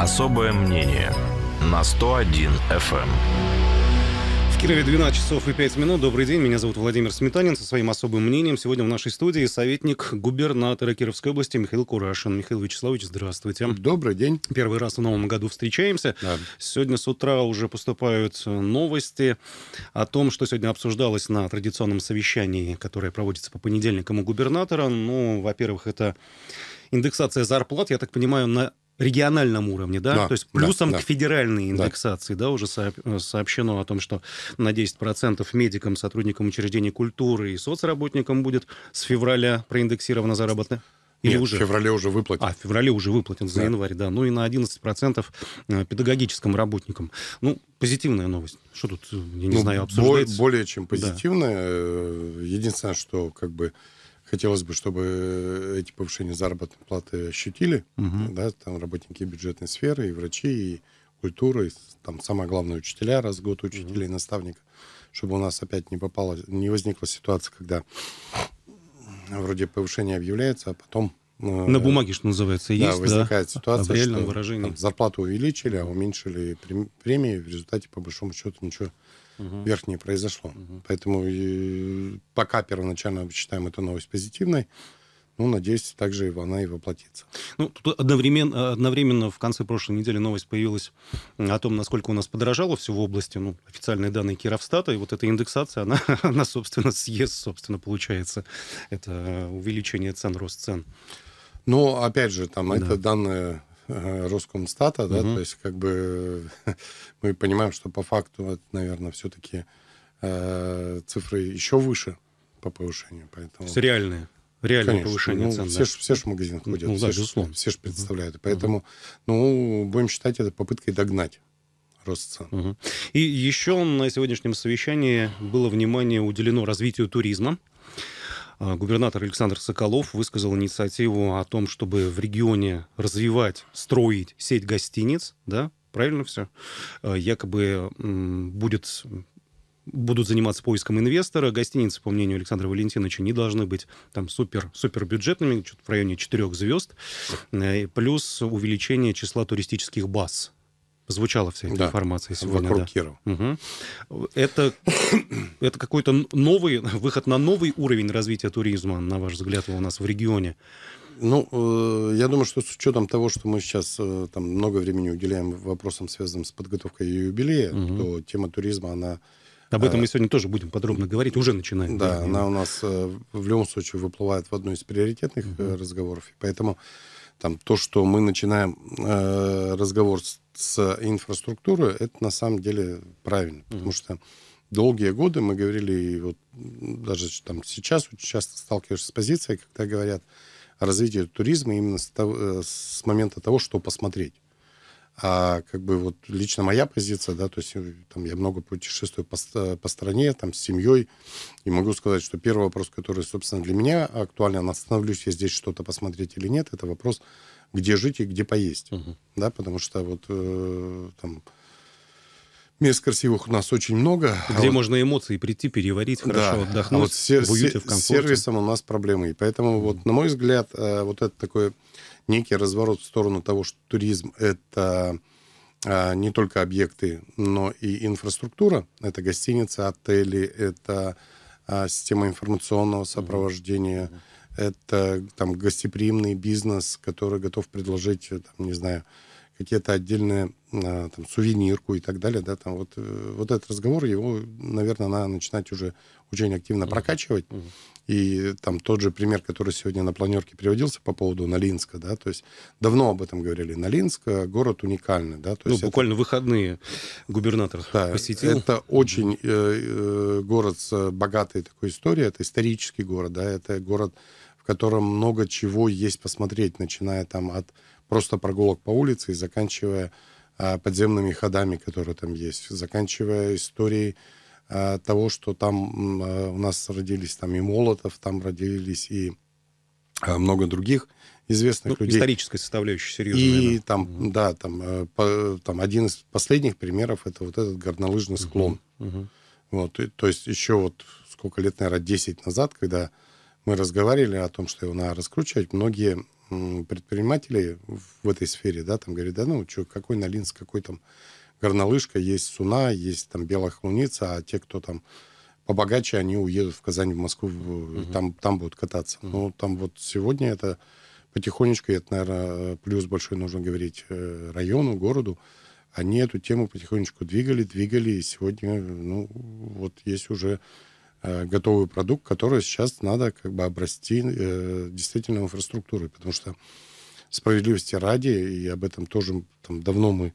Особое мнение на 101 FM. Эм. В Кирове 12 часов и 5 минут. Добрый день, меня зовут Владимир Сметанин. Со своим особым мнением сегодня в нашей студии советник губернатора Кировской области Михаил Курашин. Михаил Вячеславович, здравствуйте. Добрый день. Первый раз в новом году встречаемся. Да. Сегодня с утра уже поступают э, новости о том, что сегодня обсуждалось на традиционном совещании, которое проводится по понедельникам у губернатора. Ну, во-первых, это индексация зарплат, я так понимаю, на региональном уровне, да? да То есть плюсом да, к федеральной индексации, да, да уже э, сообщено о том, что на 10% медикам, сотрудникам учреждений культуры и соцработникам будет с февраля проиндексирована заработная. Или Нет, уже? в феврале уже выплатят? А, в феврале уже выплатят за да. январь, да. Ну и на 11% э, педагогическим работникам. Ну, позитивная новость. Что тут, э, я не ну, знаю, обсуждается? Более, более чем позитивная. Да. Единственное, что как бы Хотелось бы, чтобы э, эти повышения заработной платы ощутили, угу. да, там работники бюджетной сферы, и врачи, и культуры, и, там самое главное учителя, раз в год учителей, угу. наставников, чтобы у нас опять не попало, не возникла ситуация, когда вроде повышение объявляется, а потом э, на бумаге, что называется, да, Возникает да, ситуация, а в реальном что выражении. Там, зарплату увеличили, а уменьшили премии, в результате, по большому счету, ничего угу. верхнее произошло. Угу. Поэтому и, э, пока первоначально считаем эту новость позитивной, ну, надеюсь, также она и воплотится. Ну, тут одновременно, одновременно в конце прошлой недели новость появилась о том, насколько у нас подорожало все в области, ну, официальные данные Кировстата, и вот эта индексация, она, она собственно, съест, собственно, получается, это э, увеличение цен, рост цен. Ну, опять же, там да. это данные Э, Роскомстата, да, угу. то есть как бы мы понимаем, что по факту, это, наверное, все-таки э, цифры еще выше по повышению, поэтому. То есть реальные. Реальное Конечно. повышение ну, цен. Все же все ж в магазин ну, ходят. Ну, да, все безусловно. Ж, все же представляют. Угу. Поэтому, ну, будем считать это попыткой догнать рост цен. Угу. И еще на сегодняшнем совещании было внимание уделено развитию туризма. А, губернатор Александр Соколов высказал инициативу о том, чтобы в регионе развивать, строить сеть гостиниц, да, правильно все, а, якобы будет будут заниматься поиском инвестора. Гостиницы, по мнению Александра Валентиновича, не должны быть там супер, супер бюджетными, в районе четырех звезд. Э, и плюс увеличение числа туристических баз звучала вся эта да, информация сегодня. Вокруг да. Кирова. Угу. Это, это какой-то новый, выход на новый уровень развития туризма, на ваш взгляд, у нас в регионе? Ну, э, я думаю, что с учетом того, что мы сейчас э, там много времени уделяем вопросам, связанным с подготовкой юбилея, угу. то тема туризма, она... Об этом э, мы сегодня тоже будем подробно говорить, уже начинаем. Да, да она у нас в любом случае выплывает в одну из приоритетных угу. разговоров. поэтому там то, что мы начинаем э, разговор с, с инфраструктуры, это на самом деле правильно, mm-hmm. потому что долгие годы мы говорили, и вот даже там сейчас часто сталкиваешься с позицией, когда говорят о развитии туризма именно с, того, э, с момента того, что посмотреть. А как бы вот лично моя позиция, да, то есть э, там я много путешествую по, э, по стране, там с семьей, и могу сказать, что первый вопрос, который, собственно, для меня актуален, остановлюсь я здесь что-то посмотреть или нет, это вопрос, где жить и где поесть, угу. да, потому что вот э, там мест красивых у нас очень много. А где а можно вот... эмоции прийти, переварить, хорошо да. отдохнуть, а вот в уюте, в комфорте. С сервисом у нас проблемы, и поэтому угу. вот, на мой взгляд, э, вот это такое некий разворот в сторону того, что туризм — это а, не только объекты, но и инфраструктура. Это гостиницы, отели, это а, система информационного сопровождения, mm-hmm. это там гостеприимный бизнес, который готов предложить, э, там, не знаю, какие-то отдельные а, там, сувенирку и так далее, да, там вот, э, вот этот разговор, его, наверное, надо начинать уже очень активно прокачивать, uh-huh. И там тот же пример, который сегодня на планерке приводился по поводу Налинска, да, то есть давно об этом говорили. Налинск э, город уникальный, да. То ну, есть буквально это... выходные губернатор да, посетил. Это очень э, э, город с богатой такой историей, это исторический город, да, это город, в котором много чего есть посмотреть, начиная там от просто прогулок по улице и заканчивая а, подземными ходами, которые там есть, заканчивая историей Э, того, что там э, у нас родились там и Молотов, там родились и э, много других известных ну, людей. Историческая составляющая серьезная. И да. там, угу. да, там, по, там один из последних примеров это вот этот горнолыжный склон. Угу. Вот, и, то есть еще вот сколько лет, наверное, 10 назад, когда мы разговаривали о том, что его надо раскручивать, многие предприниматели в этой сфере, да, там говорят, да ну, что, какой Налинс, какой там горнолыжка, есть суна, есть там белая хлуница, а те, кто там побогаче, они уедут в Казань, в Москву, угу. там, там будут кататься. Угу. Ну, там вот сегодня это потихонечку, это, наверное, плюс большой нужно говорить э, району, городу, они эту тему потихонечку двигали, двигали, и сегодня, ну, вот есть уже э, готовый продукт, который сейчас надо как бы обрасти э, действительно инфраструктурой, потому что справедливости ради, и об этом тоже там давно мы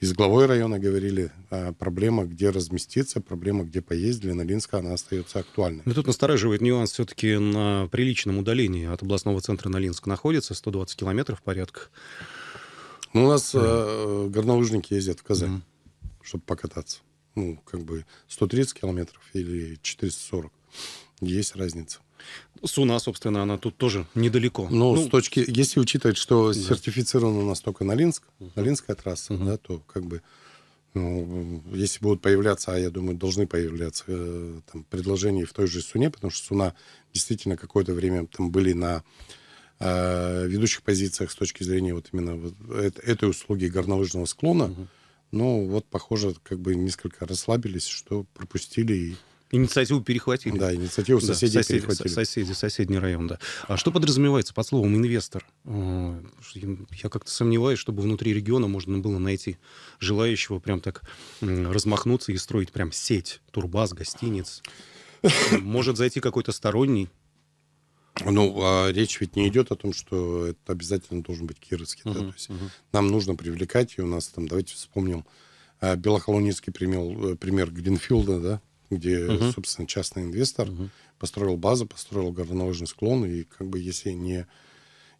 и с главой района говорили, а, проблема, где разместиться, проблема, где поесть для Налинска, она остается актуальной. Но тут настораживает нюанс все-таки на приличном удалении от областного центра Налинск находится, 120 километров порядка. Ну, у нас mm. э, горнолыжники ездят в Казань, mm. чтобы покататься. Ну, как бы 130 километров или 440. Есть разница. Суна, собственно, она тут тоже недалеко. Но ну, с ну, точки, если учитывать, что да. сертифицирован у нас только Налинск, угу. Налинская трасса, угу. да, то как бы, ну, если будут появляться, а я думаю, должны появляться э, там, предложения в той же Суне, потому что Суна действительно какое-то время там были на э, ведущих позициях с точки зрения вот именно вот этой услуги горнолыжного склона. Угу. Ну, Но вот, похоже, как бы несколько расслабились, что пропустили и Инициативу перехватили. Да, инициативу соседей да, соседи, перехватили. Соседи, соседний район, да. А что подразумевается под словом «инвестор»? Э, я как-то сомневаюсь, чтобы внутри региона можно было найти желающего прям так размахнуться и строить прям сеть, турбаз, гостиниц. Может зайти какой-то сторонний, ну, а речь ведь не идет о том, что это обязательно должен быть кировский. Uh-huh, да? То есть uh-huh. нам нужно привлекать, и у нас там, давайте вспомним, а, белохолонецкий пример, э, пример Гринфилда, да, где, угу. собственно, частный инвестор угу. построил базу, построил горнолыжный склон, и как бы если не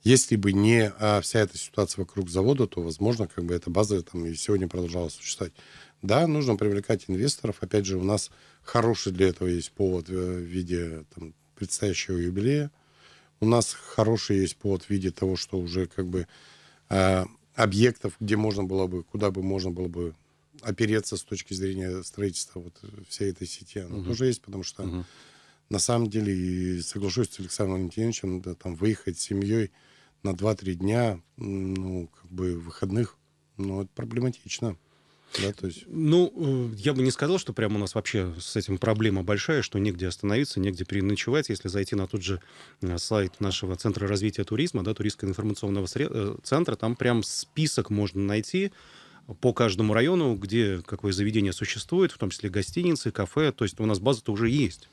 если бы не а, вся эта ситуация вокруг завода, то, возможно, как бы эта база там и сегодня продолжала существовать. Да, нужно привлекать инвесторов. Опять же, у нас хороший для этого есть повод э, в виде там, предстоящего юбилея. У нас хороший есть повод в виде того, что уже как бы э, объектов, где можно было бы, куда бы можно было бы опереться с точки зрения строительства вот э, всей этой сети, она угу. тоже есть, потому что угу. на самом деле, и соглашусь с Александром Валентиновичем, да, там выехать с семьей на 2-3 дня, ну, как бы выходных, ну, это проблематично. Да, то есть... Ну, э, я бы не сказал, что прямо у нас вообще с этим проблема большая, что негде остановиться, негде переночевать. Если зайти на тот же э, сайт нашего Центра развития туризма, да, туристско информационного центра, там прям список можно найти по каждому району, где какое заведение существует, в том числе гостиницы, кафе. То есть у нас база-то уже есть.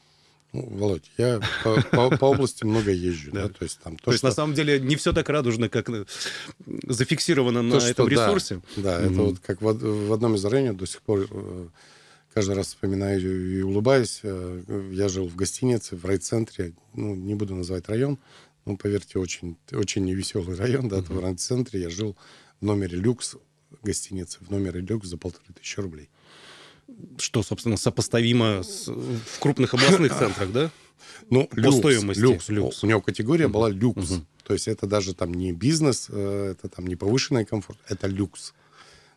Ну, Володь, я по, по, по области много езжу. Да. Да, то есть, там, то, то есть на самом деле не все так радужно, как э, зафиксировано то, на что, этом ресурсе. Да, да mm-hmm. это вот как в, в одном из районов до сих пор э, каждый раз вспоминаю и улыбаюсь. Э, я жил в гостинице, в райцентре. Ну, не буду называть район. Ну, поверьте, очень, очень невеселый район, да, mm-hmm. в райцентре. Я жил в номере люкс гостиницы в номер и лег за полторы тысячи рублей. Что, собственно, сопоставимо с, в крупных областных центрах, да? Ну, по люкс, стоимости. Люкс, люкс. У него категория была люкс. То есть это даже там не бизнес, э, это там не повышенный комфорт, это люкс.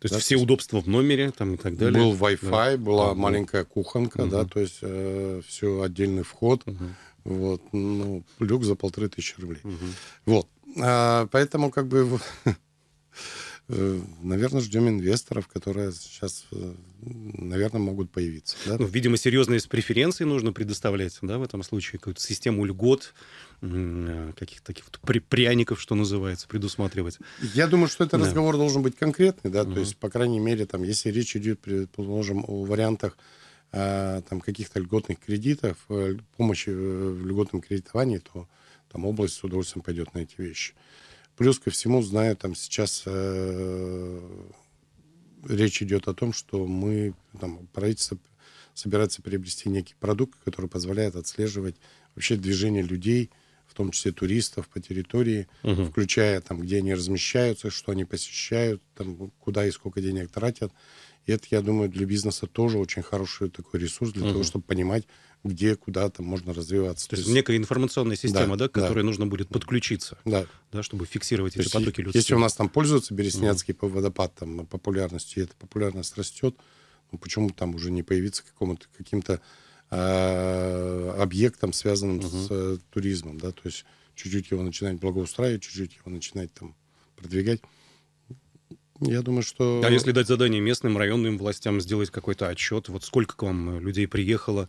То есть да, все удобства в номере там и так далее. Был Wi-Fi, да. была да. маленькая кухонка, угу. да, то есть э, все отдельный вход. Угу. Вот, ну, люк за полторы тысячи рублей. Угу. Вот. А, поэтому как бы Э, наверное, ждем инвесторов, которые сейчас, э, наверное, могут появиться. Да? Ну, видимо, серьезные преференции нужно предоставлять, да, в этом случае какую-то систему льгот, э, каких-то таких вот при пряников, что называется, предусматривать. Я думаю, что этот да. разговор должен быть конкретный, да, угу. то есть, по крайней мере, там, если речь идет, предположим, о вариантах а, там каких-то льготных кредитов, помощи в льготном кредитовании, то там область с удовольствием пойдет на эти вещи. Плюс ко всему, знаю, там сейчас э, речь идет о том, что мы, там, правительство собирается приобрести некий продукт, который позволяет отслеживать вообще движение людей, в том числе туристов по территории, угу. включая там, где они размещаются, что они посещают, там, куда и сколько денег тратят. И это, я думаю, для бизнеса тоже очень хороший такой ресурс для угу. того, чтобы понимать, где, куда там можно развиваться. То, То есть, есть некая информационная система, да, да к которой да. нужно будет подключиться, да, да чтобы фиксировать То эти потоки людей. Если у нас там пользуются Береснянский угу. водопад там, популярностью, и эта популярность растет, ну, почему там уже не появиться какому-то каким-то Э, объектом связанным угу. с э, туризмом, да, то есть чуть-чуть его начинать благоустраивать, чуть-чуть его начинать там продвигать. Я думаю, что... А если дать задание местным районным властям сделать какой-то отчет, вот сколько к вам э, людей приехало,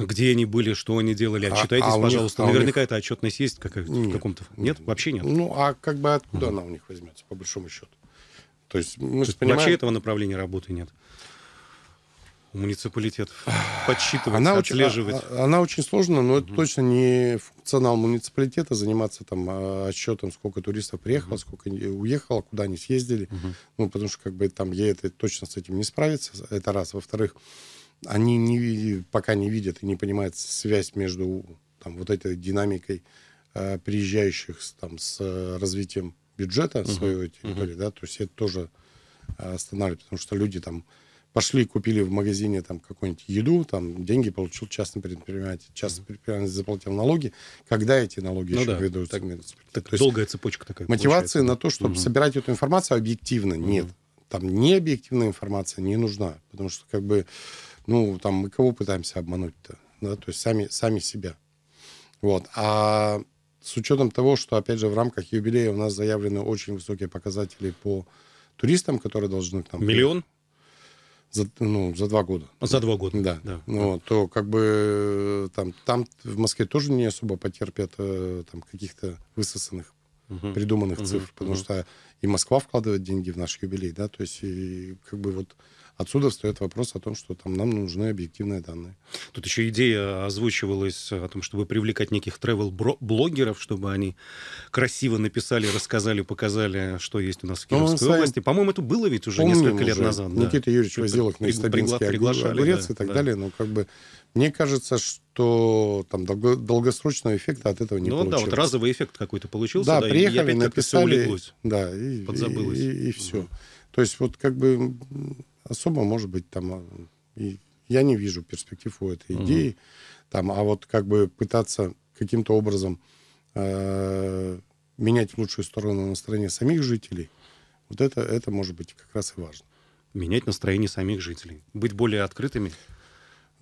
где они были, что они делали, а, отчитайтесь, а, а пожалуйста. Них, а Наверняка них... эта отчетность есть как, э, нет, в каком-то... Нет, нет, вообще нет? Ну, а как бы откуда угу. она у них возьмется, по большому счету? То есть, мы То есть понимаем... вообще этого направления работы нет? у муниципалитетов подсчитывать, она отслеживать? Очень, а, а, она, очень сложна, но угу. это точно не функционал муниципалитета заниматься там а, отсчетом, сколько туристов приехало, угу. сколько уехало, куда они съездили. Угу. Ну, потому что как бы там ей это точно с этим не справиться это раз. Во-вторых, они не, пока не видят и не понимают связь между там, вот этой динамикой э, приезжающих там, с э, развитием бюджета угу. своей территории, угу. да, то есть это тоже э, останавливает, потому что люди там пошли, купили в магазине там какую-нибудь еду, там деньги получил частный предприниматель, частный предприниматель заплатил налоги. Когда эти налоги ну еще да, ведутся? Так, так, то долгая есть, цепочка такая. Мотивации получается. на то, чтобы угу. собирать эту информацию объективно, угу. нет. Там не объективная информация не нужна, потому что как бы, ну, там мы кого пытаемся обмануть-то, да, то есть сами, сами себя. Вот. А с учетом того, что, опять же, в рамках юбилея у нас заявлены очень высокие показатели по туристам, которые должны к нам... Миллион? Приехать за, ну, за два года. За два года. Да. да. Ну, вот, то как бы э, там, там в Москве тоже не особо потерпят э, там, каких-то высосанных, угу. придуманных угу. цифр, потому угу. что и Москва вкладывает деньги в наш юбилей, да, то есть и, как бы вот Отсюда встает вопрос о том, что там нам нужны объективные данные. Тут еще идея озвучивалась о том, чтобы привлекать неких travel-блогеров, чтобы они красиво написали, рассказали, показали, что есть у нас в ну, Кировской ну, области. По-моему, это было ведь уже несколько лет уже. назад. Никита да. Юрьевич Возилов на Истабинский огурец да, и так да. далее. Но как бы мне кажется, что там долго, долгосрочного эффекта от этого не ну, получилось. Ну да, вот разовый эффект какой-то получился. Да, да приехали, и опять написали, да, и, подзабылось. И, и, и все. Угу. То есть вот как бы особо, может быть, там а, и я не вижу перспектив у этой угу. идеи. Там, а вот как бы пытаться каким-то образом э, менять в лучшую сторону настроение самих жителей, вот это, это может быть как раз и важно. Менять настроение самих жителей, быть более открытыми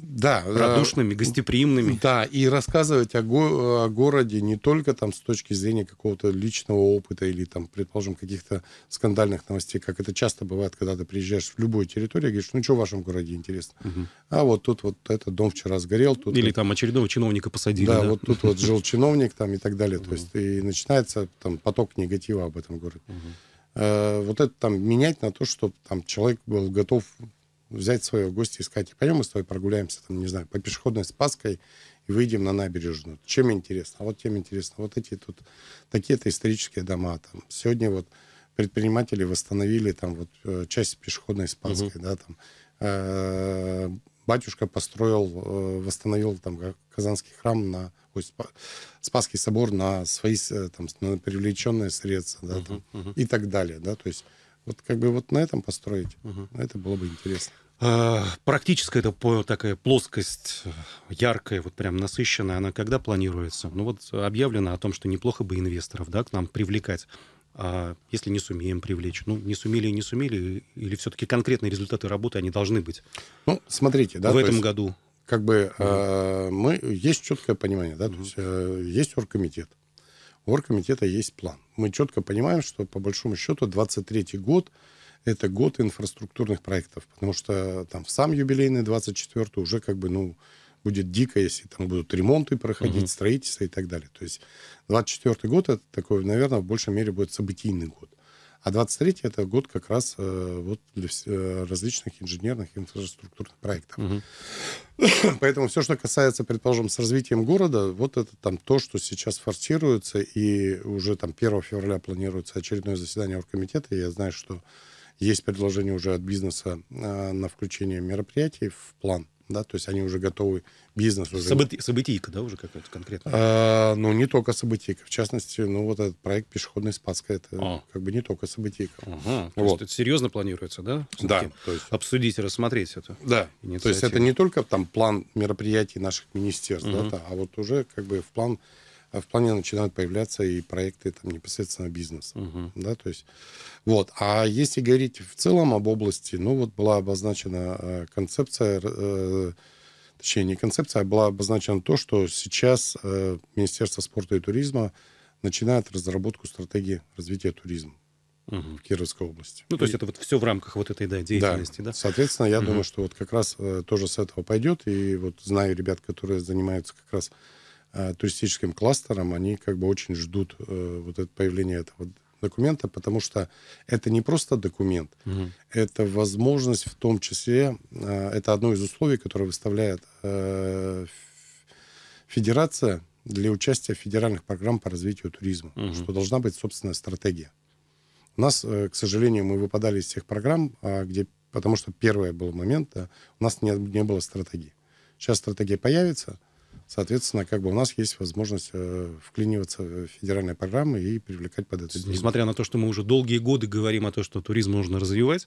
да, радушными, э, гостеприимными. Да, и рассказывать о, го- о городе не только там с точки зрения какого-то личного опыта или там, предположим, каких-то скандальных новостей, как это часто бывает, когда ты приезжаешь в любую территорию и говоришь, ну что в вашем городе интересно? Угу. А вот тут вот этот дом вчера сгорел. Тут или вот... там очередного чиновника посадили. Да, да, вот тут вот жил чиновник там и так далее. То есть и начинается там поток негатива об этом городе. Э, вот это там менять на то, чтобы там человек был готов взять своего гостя и сказать, пойдем мы с тобой прогуляемся, там, не знаю, по пешеходной Спаской и выйдем на набережную. Чем интересно? А вот тем интересно. Вот эти тут, такие-то исторические дома. Там. Сегодня вот предприниматели восстановили там вот э, часть пешеходной Спаской, угу. да, там. Э, батюшка построил, э, восстановил там Казанский храм на, ой, Спасский собор на свои там на привлеченные средства, да, угу, угу. и так далее, да, то есть вот как бы вот на этом построить, угу. это было бы интересно. А, практическая это такая плоскость яркая, вот прям насыщенная, она когда планируется? Ну вот объявлено о том, что неплохо бы инвесторов да, к нам привлекать. А если не сумеем привлечь? Ну, не сумели и не сумели, или все-таки конкретные результаты работы, они должны быть? Ну, смотрите, да. В этом есть, году. Как бы угу. э, мы, есть четкое понимание, да, угу. то есть э, есть оргкомитет, у оргкомитета есть план. Мы четко понимаем, что по большому счету 23 год это год инфраструктурных проектов, потому что там в сам юбилейный 24 уже как бы, ну, будет дико, если там будут ремонты проходить, угу. строительство и так далее. То есть 24 год это такой, наверное, в большей мере будет событийный год. А 23-й это год как раз э, вот для э, различных инженерных инфраструктурных проектов. Угу. Поэтому все, что касается, предположим, с развитием города, вот это там то, что сейчас форсируется, и уже там 1 февраля планируется очередное заседание оргкомитета, я знаю, что есть предложение уже от бизнеса э, на включение мероприятий в план да, то есть они уже готовы, бизнес уже... Событи, событийка, да, уже какая-то конкретно? А, ну, не только событийка. В частности, ну, вот этот проект пешеходный Спаска, это а. как бы не только событийка. Ага, то вот. есть это серьезно планируется, да? Да. То есть... Обсудить, рассмотреть это. Да, инициативу. то есть это не только там план мероприятий наших министерств, угу. да, а вот уже как бы в план а в плане начинают появляться и проекты там непосредственно бизнеса. Угу. Да, то есть, вот. А если говорить в целом об области, ну вот была обозначена э, концепция, э, точнее не концепция, а была обозначена то, что сейчас э, Министерство спорта и туризма начинает разработку стратегии развития туризма угу. в Кировской области. Ну, то есть и... это вот все в рамках вот этой да, деятельности, да? да? Соответственно, я угу. думаю, что вот как раз э, тоже с этого пойдет. И вот знаю ребят, которые занимаются как раз Э, туристическим кластерам, они как бы очень ждут э, вот это появление этого документа, потому что это не просто документ, угу. это возможность в том числе, э, это одно из условий, которое выставляет федерация для участия в федеральных программ по развитию туризма, угу. что должна быть собственная стратегия. У нас, к сожалению, мы выпадали из всех программ, а, где, потому что первое был момент, да, у нас не, не было стратегии. Сейчас стратегия появится – Соответственно, как бы у нас есть возможность э, вклиниваться в федеральные программы и привлекать под это. Деньги. Несмотря на то, что мы уже долгие годы говорим о том, что туризм нужно развивать,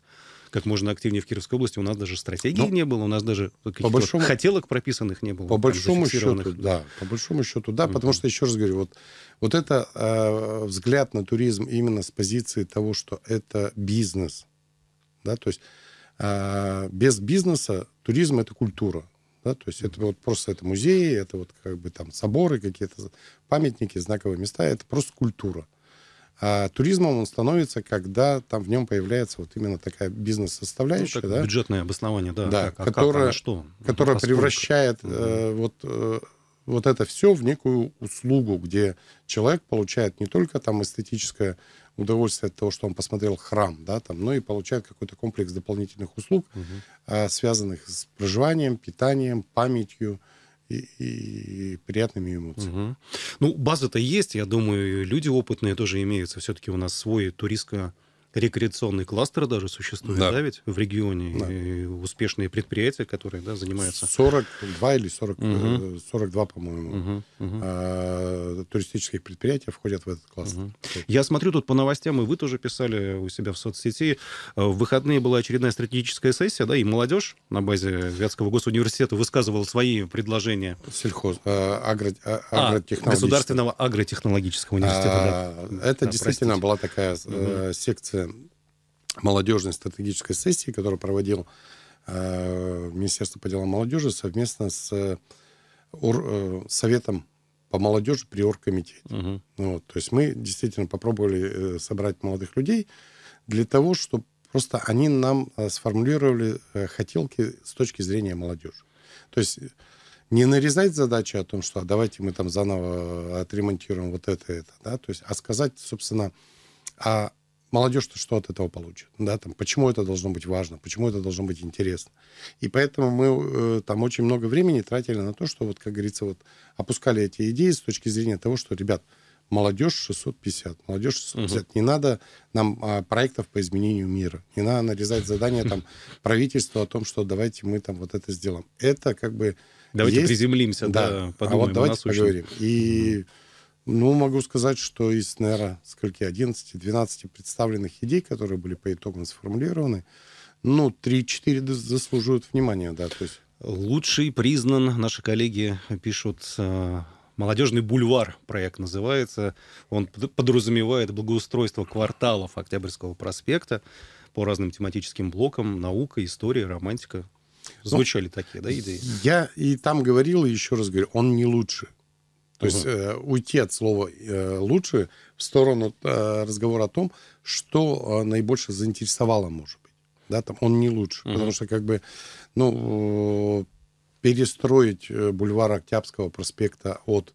как можно активнее в Кировской области, у нас даже стратегии Но, ну, не было, у нас даже по большому, хотелок прописанных не было. По большому счету, да. По большому счету, да, потому что, еще раз говорю, вот, вот это э, взгляд на туризм именно с позиции того, что это бизнес, да, то есть э, без бизнеса туризм — это культура. Да? То есть это вот просто это музеи, это вот как бы там соборы какие-то, памятники, знаковые места, это просто культура. А туризмом он становится, когда там в нем появляется вот именно такая бизнес-составляющая. Ну, так, да? Бюджетное обоснование, да. да как, которая, а, а что? Ну, которая превращает э, вот, э, вот это все в некую услугу, где человек получает не только там эстетическое удовольствие от того, что он посмотрел храм, да, там, но ну и получает какой-то комплекс дополнительных услуг, угу. связанных с проживанием, питанием, памятью, и, и, и приятными эмоциями. Угу. Ну, база-то есть, я думаю, люди опытные тоже имеются. Все-таки у нас свой туристско рекреационный кластер даже существует, да, да ведь в регионе да. И успешные предприятия, которые да, занимаются. 42 или 40, угу. 42, по-моему, угу, угу. туристических предприятий входят в этот кластер. Угу. Я смотрю тут по новостям, и вы тоже писали у себя в соцсети. Э, в выходные была очередная стратегическая сессия, да, и молодежь на базе Вятского госуниверситета высказывала свои предложения. Сельхоз, а, агро, э, а, агротехнологического. Государственного агротехнологического университета, а, да. Это да, действительно простите. была такая угу. секция Э, молодежной стратегической сессии, которую проводил э, Министерство по делам молодежи совместно с э, ор, э, Советом по молодежи при оргкомитете. Угу. Вот, то есть мы действительно попробовали э, собрать молодых людей для того, чтобы просто они нам э, сформулировали э, хотелки с точки зрения молодежи. То есть не нарезать задачи о том, что а давайте мы там заново отремонтируем вот это, это, да, то есть, а сказать, собственно, а молодежь-то что от этого получит? Да, там, почему это должно быть важно, почему это должно быть интересно? И поэтому мы э, там очень много времени тратили на то, что, вот, как говорится, вот, опускали эти идеи с точки зрения того, что, ребят, молодежь 650, молодежь 650. Угу. Не надо нам а, проектов по изменению мира, не надо нарезать задания там правительству о том, что давайте мы там вот это сделаем. Это как бы Давайте есть... приземлимся, да, да подумаем. А вот давайте поговорим. И угу. Ну, могу сказать, что из, наверное, скольки, 11-12 представленных идей, которые были по итогам сформулированы, ну, 3-4 заслуживают внимания, да, то есть... Лучший признан, наши коллеги пишут, э, Молодежный бульвар проект называется. Он подразумевает благоустройство кварталов Октябрьского проспекта по разным тематическим блокам, наука, история, романтика. Ну, Звучали ну, такие, да, идеи? Я и там говорил, и еще раз говорю, он не лучше. То есть э, уйти от слова э, лучше в сторону э, разговора о том, что э, наибольше заинтересовало, может быть. Да, там он не лучше. Угу. Потому что, как бы, ну, э, перестроить бульвар Октябрьского проспекта от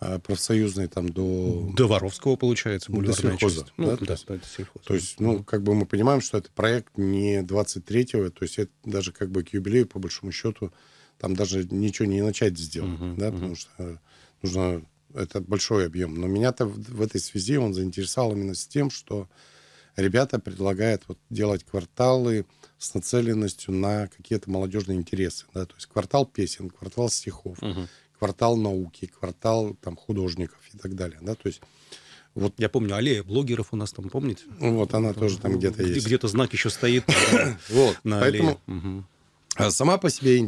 э, профсоюзной там до... До Воровского, получается, бульвар до сельхоза, часть. Ну, да, да, то, есть, да, сельхоз. то есть, ну, как бы мы понимаем, что это проект не 23-го, то есть это даже как бы к юбилею, по большому счету, там даже ничего не начать сделать, угу, да, угу. потому что нужно это большой объем. Но меня-то в этой связи он заинтересовал именно с тем, что ребята предлагают вот делать кварталы с нацеленностью на какие-то молодежные интересы. Да? То есть квартал песен, квартал стихов, угу. квартал науки, квартал там, художников и так далее. Да? То есть вот. Я помню, аллея блогеров у нас там, помните? Вот, она там, тоже там где-то где есть. Где-то знак еще стоит. Вот, аллее. А сама по себе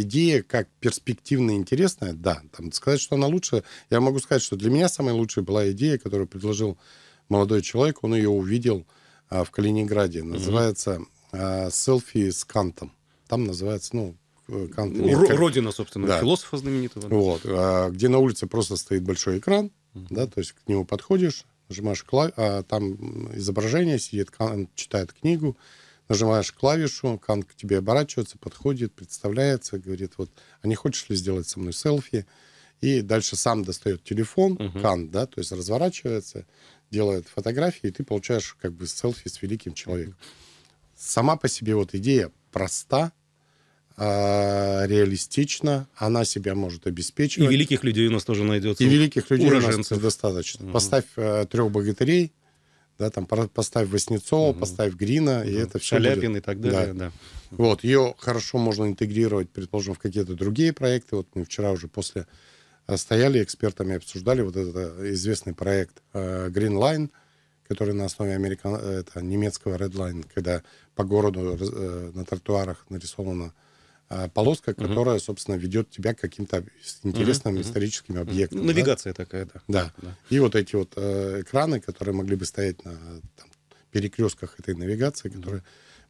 идея как перспективная, интересная, да. Там, сказать, что она лучше, я могу сказать, что для меня самая лучшая была идея, которую предложил молодой человек. Он ее увидел а, в Калининграде. Называется а, «Селфи с Кантом». Там называется, ну, э, Кант... Ну, Р- родина, собственно, да. философа знаменитого. Вот, а, где на улице просто стоит большой экран, mm-hmm. да, то есть к нему подходишь, нажимаешь клавиш, а там изображение сидит, Кант читает книгу, нажимаешь клавишу, Кан к тебе оборачивается, подходит, представляется, говорит, вот, а не хочешь ли сделать со мной селфи? И дальше сам достает телефон, Uh -huh. Кан, да, то есть разворачивается, делает фотографии, и ты получаешь как бы селфи с великим человеком. Сама по себе вот идея проста, э, реалистична, она себя может обеспечивать. И великих людей у нас тоже найдется. И великих людей Уроженцев. у нас достаточно. Uh -huh. Поставь э, трех богатырей, да, там поставь Васнецова, угу. поставь Грина, да. и это все Шаляпин будет. и так далее, да. да. Вот, ее хорошо можно интегрировать, предположим, в какие-то другие проекты. Вот мы вчера уже после э, стояли экспертами, обсуждали вот этот э, известный проект э, Green Line, который на основе американ... это, немецкого Red Line, когда по городу на тротуарах нарисовано а, полоска, угу. которая, собственно, ведет тебя к каким-то интересным угу. историческим объектам. Навигация да? такая, да. да. Да. И вот эти вот э, экраны, которые могли бы стоять на там, перекрестках этой навигации, которые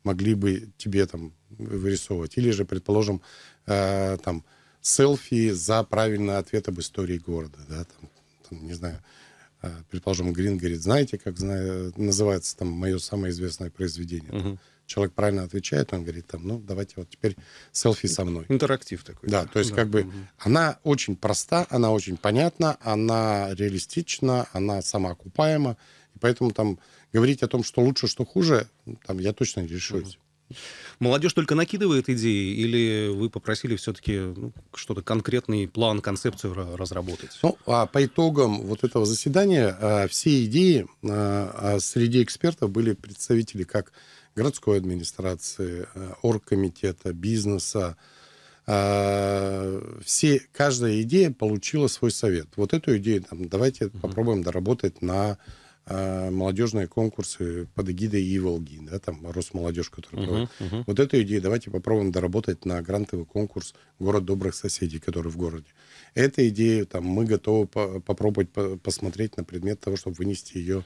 могли бы тебе там вырисовывать. Или же, предположим, э, там селфи за правильный ответ об истории города, да, там, там не знаю, э, предположим, Грин говорит, знаете, как зна называется там мое самое известное произведение, угу. там, человек правильно отвечает, он говорит, там, ну, давайте вот теперь селфи со мной. Интерактив такой. Да, то есть да. как бы она очень проста, она очень понятна, она реалистична, она самоокупаема, и поэтому там говорить о том, что лучше, что хуже, ну, там я точно не решусь. Молодежь только накидывает идеи, или вы попросили все-таки ну, что-то конкретный план, концепцию разработать? Ну, а по итогам вот этого заседания а, все идеи а, а, среди экспертов были представители как городской администрации, э, оргкомитета, бизнеса. А, все, каждая идея получила свой совет. Вот эту идею там, давайте угу. попробуем доработать на а, молодежные конкурсы под эгидой Иволги, да, там Росмолодежь, который uh-huh, Uh-huh. Вот эту идею давайте попробуем доработать на грантовый конкурс «Город добрых соседей», который в городе. Эта идея, там, мы готовы по- попробовать по- посмотреть на предмет того, чтобы вынести ее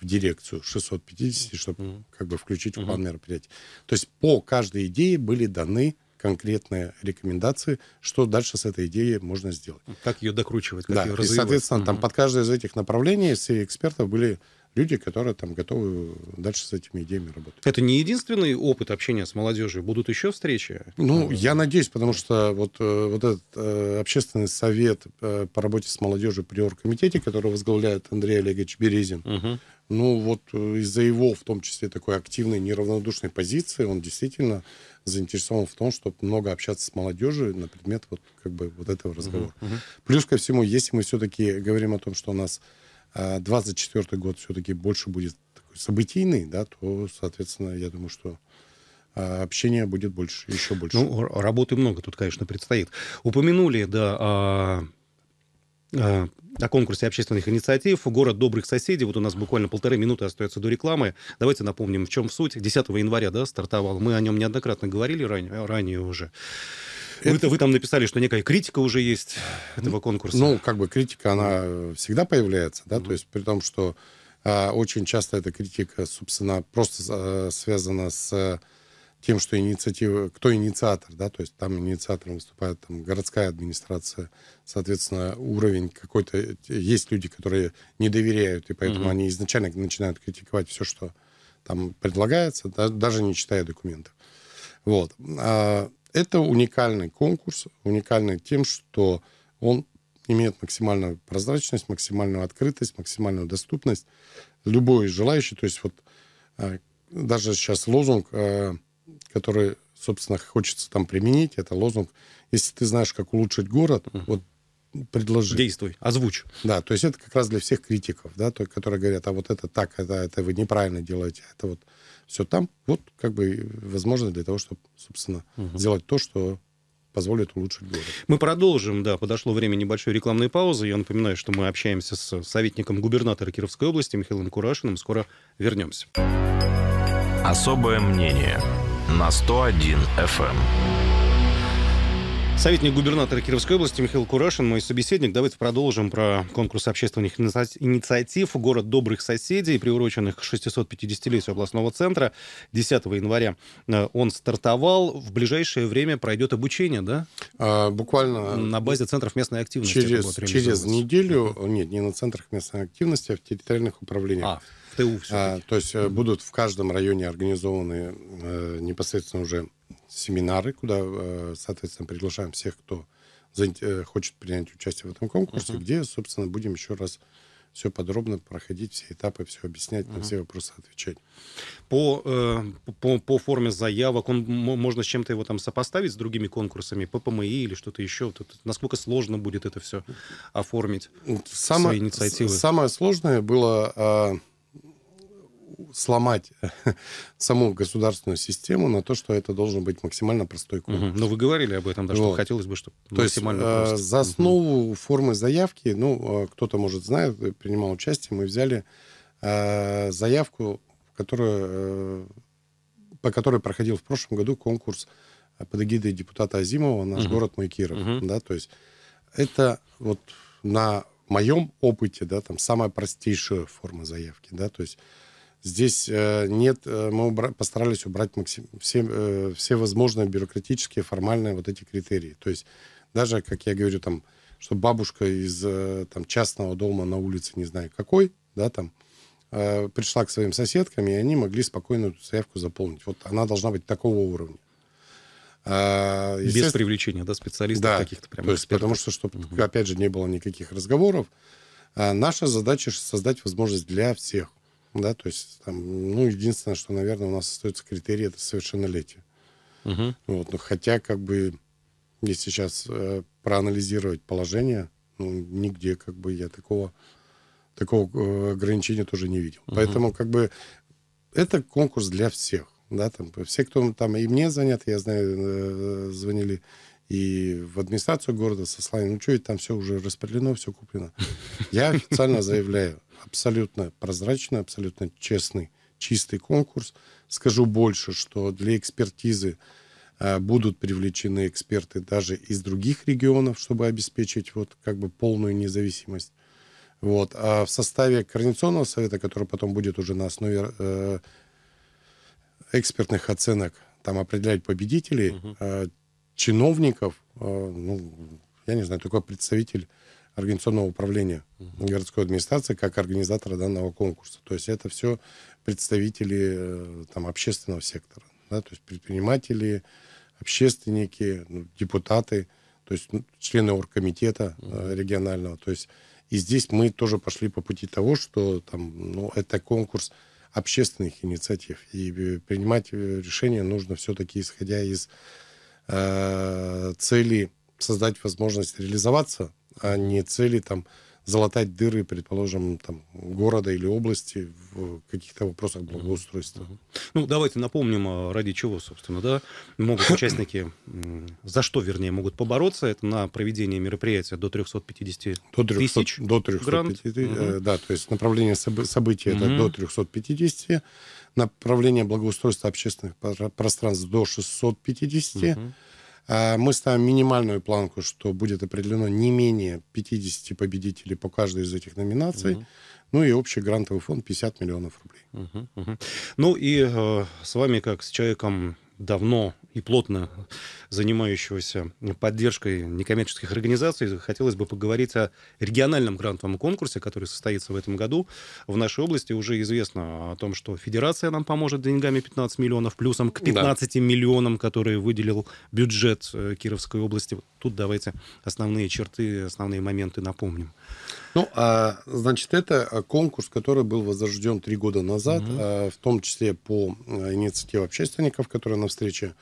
в дирекцию 650, чтобы как бы включить в план мероприятий. То есть по каждой идее были даны конкретные рекомендации, что дальше с этой идеей можно сделать. Как ее докручивать, как да, ее развивать. И, соответственно, там под каждое из этих направлений среди экспертов были люди, которые там готовы дальше с этими идеями работать. Это не единственный опыт общения с молодежью. Будут еще встречи? Ну, э, я надеюсь, потому что вот, э, вот этот э, общественный совет по работе с молодежью при оргкомитете, который возглавляет Андрей Олегович Березин, угу. Ну вот э, из-за его, в том числе, такой активной, неравнодушной позиции, он действительно заинтересован в том, чтобы много общаться с молодежью на предмет вот как бы вот этого разговора. Uh-huh, uh-huh. Плюс ко всему, если мы все-таки говорим о том, что у нас 24 а, год все-таки больше будет такой событийный, да, то, соответственно, я думаю, что а, общения будет больше, еще больше. Ну, работы много тут, конечно, предстоит. Упомянули, да, о а, Э, о конкурсе общественных инициатив «Город добрых соседей». Вот у нас буквально полторы минуты остается до рекламы. Давайте напомним, в чем суть. 10 января да, стартовал. Мы о нем неоднократно говорили ран... Э, ранее уже. Это... Вы, вы там написали, что некая критика уже есть этого конкурса. Ну, как бы критика, она всегда появляется, да, mm-hmm. то есть при том, что э, очень часто эта критика, собственно, просто э, связана с тем, что инициатива, кто инициатор, да, то есть там инициатором выступает там, городская администрация, соответственно, уровень какой-то, есть люди, которые не доверяют, и поэтому mm-hmm. они изначально начинают критиковать все, что там предлагается, да, даже не читая документов. Вот. А, это уникальный конкурс, уникальный тем, что он имеет максимальную прозрачность, максимальную открытость, максимальную доступность. Любой желающий, то есть вот э, даже сейчас лозунг э, который, собственно, хочется там применить, это лозунг. Если ты знаешь, как улучшить город, mm. вот предложи. Действуй, озвучь. Да, то есть это как раз для всех критиков, да, то, которые говорят, а вот это так, это, это вы неправильно делаете, это вот все там. Вот как бы возможно для того, чтобы, собственно, угу. сделать то, что позволит улучшить город. Мы продолжим, да, подошло время небольшой рекламной паузы. Я напоминаю, что мы общаемся с советником губернатора Кировской области Михаилом Курашиным. Скоро вернемся. Особое мнение на 101 FM. Эм. Советник губернатора Кировской области Михаил Курашин, мой собеседник. Давайте продолжим про конкурс общественных инициатив «Город добрых соседей», приуроченных к 650-летию областного центра. 10 января э, он стартовал. В ближайшее время пройдет обучение, да? А, буквально... На базе центров местной активности. Через, через неделю, нет, не на центрах местной активности, а в территориальных управлениях. А ТУ а, То есть э, будут в каждом районе организованы э, непосредственно уже семинары, куда, э, соответственно, приглашаем всех, кто э, хочет принять участие в этом конкурсе, uh-huh. где, собственно, будем еще раз все подробно проходить, все этапы, все объяснять, uh-huh. на все вопросы отвечать. По, э, по, по форме заявок, он, можно с чем-то его там сопоставить с другими конкурсами, по ПМИ или что-то еще? Тут, насколько сложно будет это все оформить, Само, свои инициативы? Самое сложное было... Э, сломать саму государственную систему на то, что это должен быть максимально простой конкурс. Угу. Ну, вы говорили об этом, да, вот. что хотелось бы, чтобы то максимально есть, э, просто. За основу угу. формы заявки, ну, а, кто-то, может, знает, э, принимал участие, мы взяли э, заявку, которую, э, по которой проходил в прошлом году конкурс под эгидой депутата Азимова «Наш угу. город Майкиров. Угу. Да, то есть это вот на моем опыте, да, там самая простейшая форма заявки, да, то есть Здесь э, нет, э, мы убра- постарались убрать максим, все, э, все возможные бюрократические, формальные вот эти критерии. То есть даже, как я говорю, там, что бабушка из там, частного дома на улице, не знаю какой, да, там, пришла к своим соседкам, и они могли спокойно эту заявку заполнить. Вот она должна быть такого уровня. А, Без привлечения, да, специалистов да, каких-то прям. То есть, потому что, чтобы, угу. опять же, не было никаких разговоров. А наша задача создать возможность для всех да, то есть там, ну, единственное, что, наверное, у нас остается критерий, это совершеннолетие. Угу. Вот, но хотя, как бы, если сейчас э, проанализировать положение, ну, нигде, как бы, я такого, такого э, ограничения тоже не видел. Угу. Поэтому, как бы, это конкурс для всех, да, там, все, кто там, и мне занят я знаю, э, звонили и в администрацию города со словами, ну что, и там все уже распределено, все куплено. Я официально заявляю, абсолютно прозрачный, абсолютно честный, чистый конкурс. Скажу больше, что для экспертизы э, будут привлечены эксперты даже из других регионов, чтобы обеспечить вот как бы полную независимость. Вот. А в составе Координационного совета, который потом будет уже на основе э, экспертных оценок там определять победителей, угу. э, чиновников, э, ну, я не знаю, такой представитель организационного управления городской администрации как организатора данного конкурса. То есть это все представители э, там, общественного сектора, да, то есть предприниматели, общественники, ну, депутаты, то есть ну, члены оргкомитета э, регионального. То есть и здесь мы тоже пошли по пути того, что там, ну, это конкурс общественных инициатив. И э, принимать решение нужно все-таки исходя из э, цели создать возможность реализоваться а не цели там залатать дыры, предположим, там, города или области в каких-то вопросах благоустройства. Ну, давайте напомним, а, ради чего, собственно, да, могут участники, за что, вернее, могут побороться. Это на проведение мероприятия до 350 до 300, тысяч До 350, грант. Угу. да, то есть направление событий угу. это до 350, направление благоустройства общественных пространств до 650, угу а, мы ставим минимальную планку, что будет определено не менее 50 победителей по каждой из этих номинаций. Ну и общий грантовый фонд 50 миллионов рублей. Угу, угу. Ну и э, с вами, как с человеком давно и плотно занимающегося поддержкой некоммерческих организаций, хотелось бы поговорить о региональном грантовом конкурсе, который состоится в этом году. В нашей области уже известно о том, что Федерация нам поможет деньгами 15 миллионов, плюсом к 15 да. миллионам, которые выделил бюджет э, Кировской области. Тут давайте основные черты, основные моменты напомним. Ну, а, значит, это а, конкурс, который был возрожден три года назад, угу. а, в том числе по а, инициативе общественников, которые на встрече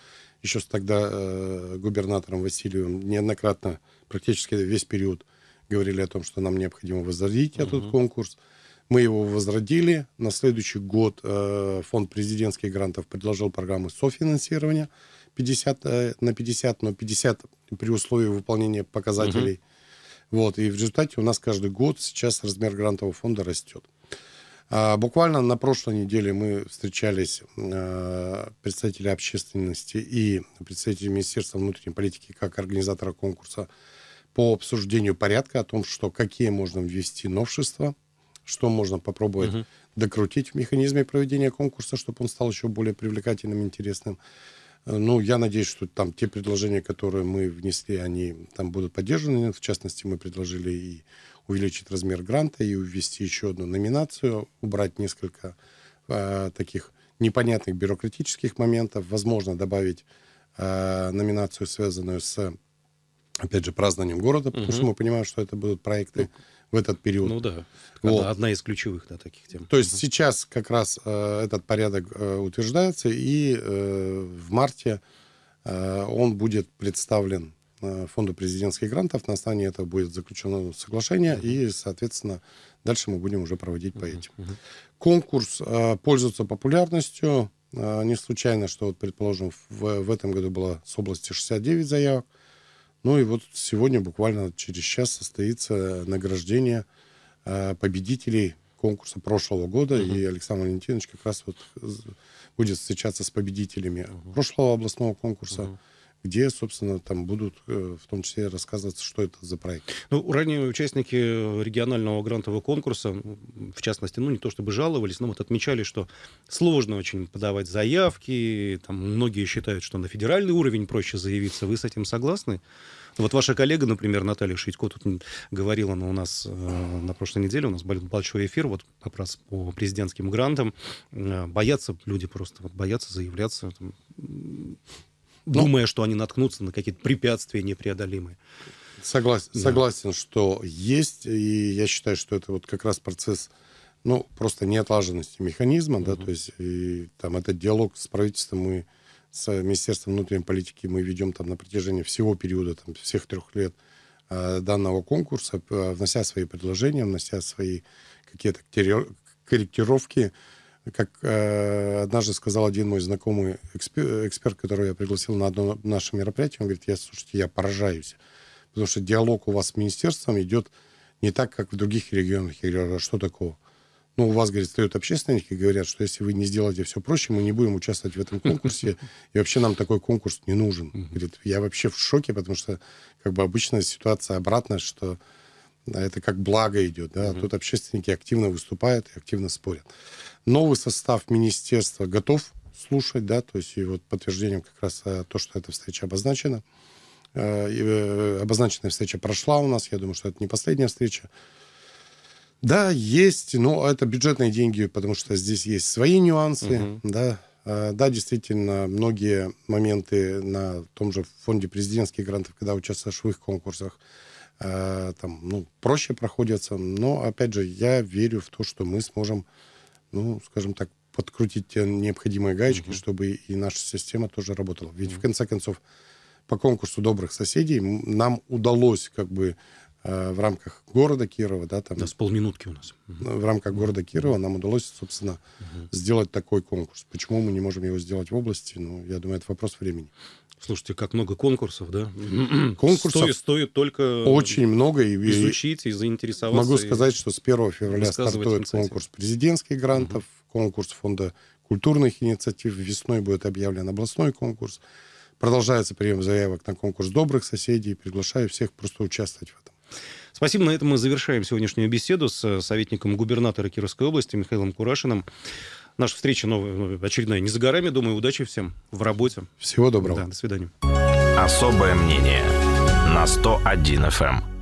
еще с тогда э, губернатором Василием неоднократно, практически весь период, говорили о том, что нам необходимо возродить угу. этот конкурс. Мы его возродили. На следующий год э, фонд президентских грантов предложил программу софинансирования 50 э, на 50, но 50 при условии выполнения показателей вот, и в результате у нас каждый год сейчас размер грантового фонда растет. А, буквально на прошлой неделе мы встречались а, представители общественности и представители Министерства внутренней политики как организатора конкурса по обсуждению порядка о том, что какие можно ввести новшества, что можно попробовать угу. докрутить в механизме проведения конкурса, чтобы он стал еще более привлекательным, интересным. Ну, я надеюсь, что там те предложения, которые мы внесли, они там будут поддержаны. В частности, мы предложили и увеличить размер гранта, и ввести еще одну номинацию, убрать несколько э, таких непонятных бюрократических моментов, возможно, добавить э, номинацию, связанную с, опять же, празднованием города, потому угу. что мы понимаем, что это будут проекты... Ну в этот период. Ну да. Вот. Одна, одна из ключевых да, таких тем. То есть угу. сейчас как раз э, этот порядок э, утверждается, и э, в марте э, он будет представлен э, Фонду президентских грантов. На основании этого будет заключено соглашение, угу. и, соответственно, дальше мы будем уже проводить по этим. Угу. Конкурс э, пользуется популярностью. Э, не случайно, что, вот, предположим, в, в этом году было с области 69 заявок, ну и вот сегодня, буквально через час, состоится награждение э, победителей конкурса прошлого года, угу. и Александр Валентинович как раз вот э, будет встречаться с победителями угу. прошлого областного конкурса. Угу где, собственно, там будут э, в том числе рассказываться, что это за проект. Ну, ранее участники регионального грантового конкурса, в частности, ну, не то чтобы жаловались, но вот отмечали, что сложно очень подавать заявки, там многие считают, что на федеральный уровень проще заявиться. Вы с этим согласны? Вот ваша коллега, например, Наталья Шитько, тут говорила она ну, у нас э, на прошлой неделе, у нас был большой эфир вот как раз по президентским грантам. Э, боятся люди просто, вот, боятся заявляться. Там, ну, думая, что они наткнутся на какие-то препятствия непреодолимые. Согласен, да. согласен, что есть, и я считаю, что это вот как раз процесс, ну, просто неотлаженности механизма, угу. да, то есть и, там этот диалог с правительством и с Министерством внутренней политики мы ведем там на протяжении всего периода, там, всех трех лет э, данного конкурса, э, внося свои предложения, внося свои какие-то корректировки, как э, однажды сказал один мой знакомый экспер, эксперт, которого я пригласил на одно наше мероприятие, он говорит, я, слушайте, я поражаюсь, потому что диалог у вас с министерством идет не так, как в других регионах. Я говорю, а что такого? Ну, у вас, говорит, стоят общественники говорят, что если вы не сделаете все проще, мы не будем участвовать в этом конкурсе, и вообще нам такой конкурс не нужен. Говорит, я вообще в шоке, потому что как бы обычная ситуация обратная, что да, это как благо идет, да, угу. тут общественники активно выступают и активно спорят. Новый состав министерства готов слушать, да, то есть и вот подтверждением как раз э, то, что эта встреча обозначена. Э, и э, обозначенная встреча прошла у нас, я думаю, что это не последняя встреча. Да, есть, но это бюджетные деньги, потому что здесь есть свои нюансы, угу. да, Э, да, действительно, многие моменты на том же фонде президентских грантов, когда участвуешь в их конкурсах, э, там, ну, проще проходятся. Но, опять же, я верю в то, что мы сможем, ну, скажем так, подкрутить те необходимые гаечки, угу. чтобы и наша система тоже работала. Ведь, угу. в конце концов, по конкурсу добрых соседей нам удалось как бы Э, в рамках города Кирова, да, там... Да, с полминутки у нас. В рамках города Кирова нам удалось, собственно, угу. сделать такой конкурс. Почему мы не можем его сделать в области? Ну, я думаю, это вопрос времени. Слушайте, как много конкурсов, да? Конкурсов стоит, стоит только очень много и изучить и заинтересоваться. Могу сказать, что с 1 февраля стартует конкурс президентских грантов, угу. конкурс фонда культурных инициатив. Весной будет объявлен областной конкурс. Продолжается прием заявок на конкурс добрых соседей. Приглашаю всех просто участвовать в этом. Спасибо. На этом мы завершаем сегодняшнюю беседу с э, советником губернатора Кировской области Михаилом Курашиным. Наша встреча новая, ну, очередная не за горами. Думаю, удачи всем в работе. Всего доброго. Да, до свидания. Особое мнение на 101 FM.